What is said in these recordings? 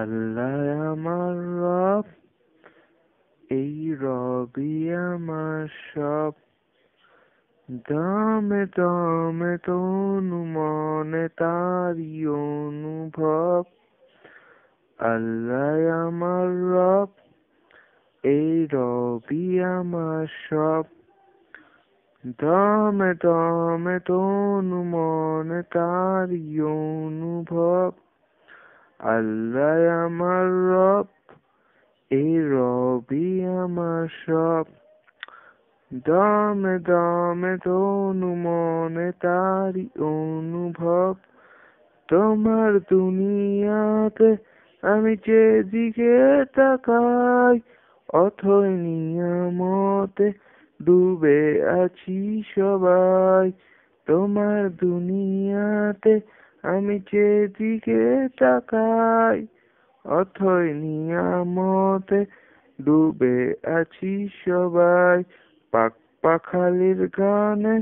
আল্লাহ আমার রব এই রবি আমার সব দমে দমে তনু মনে তারি অনুভব আল্লাহ আমার রব এই রবি আমার সব দমে দমে তনু মনে তারি অনুভব আল্লাহ আমার রব এই রবি আমার সব দমে দমে তনু মনে তারি অনুভব তোমার দুনিয়াতে আমি যে দিকে তাকাই অথই নিয়ামতে ডুবে আছি সবাই তোমার দুনিয়াতে আমি যেদিকে তাকাই অথই নিয়ামতে ডুবে আছি সবাই পাক পাখালির গানে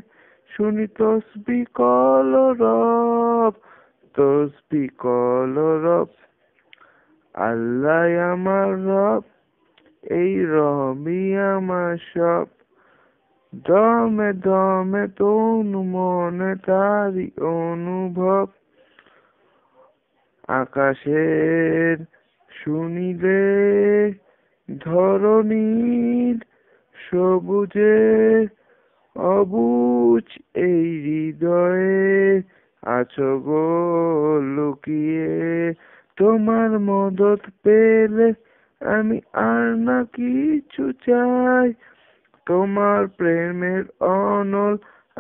শুনি তসবি কলরব তসবি কলরব আল্লাহ আমার রব এই রবি আমার সব দমে দমে তনু মনে তারি অনুভব আকাশের শুনিলে ধরণীর সবুজে অবুজ এই হৃদয়ে আছো গো লুকিয়ে তোমার মদত পেলে আমি আর না কিছু চাই তোমার প্রেমের অনল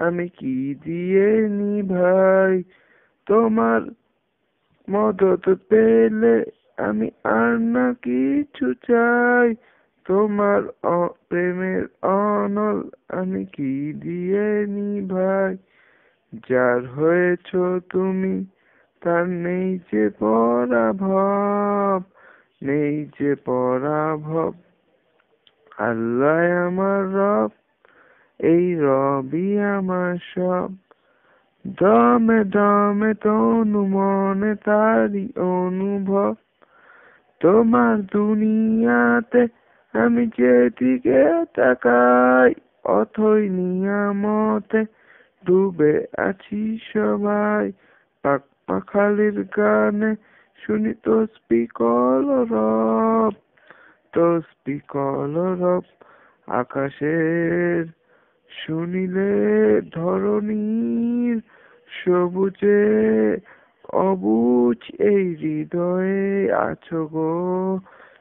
আমি কি দিয়ে নি ভাই তোমার মদত পেলে আমি আর না কিছু চাই তোমার প্রেমের অনল আমি কি দিয়ে নি ভাই যার হয়েছ তুমি তার নেই যে পরাভব নেই যে পরাভব আল্লাহ আমার রব এই রবি আমার সব দমে দমে তনু মনে তারি অনুভব তোমার দুনিয়াতে আমি যেদিকে তাকাই অথই নিয়ামতে ডুবে আছি সবাই পাক পাখালির গানে শুনি তো স্পিকল রব তো স্পিকল রব আকাশের শুনিলে ধ সবুজে অবুজ এই হৃদয়ে আছো গো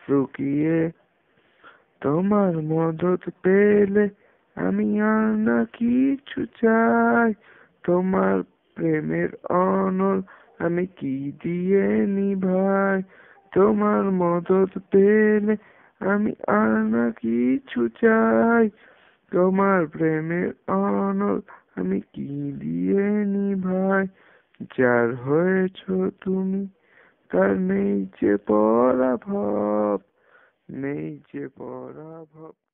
রুকিয়ে তোমার মদত পেলে আমি আর না কিছু চাই তোমার প্রেমের অনল আমি কি দিয়ে নি ভাই তোমার মদত পেলে আমি আর না কিছু চাই তোমার প্রেমের অনল আমি কি দিয়ে নিভাই যার হয়েছ তুমি তার নেই যে পরাভব নেই যে পরাভব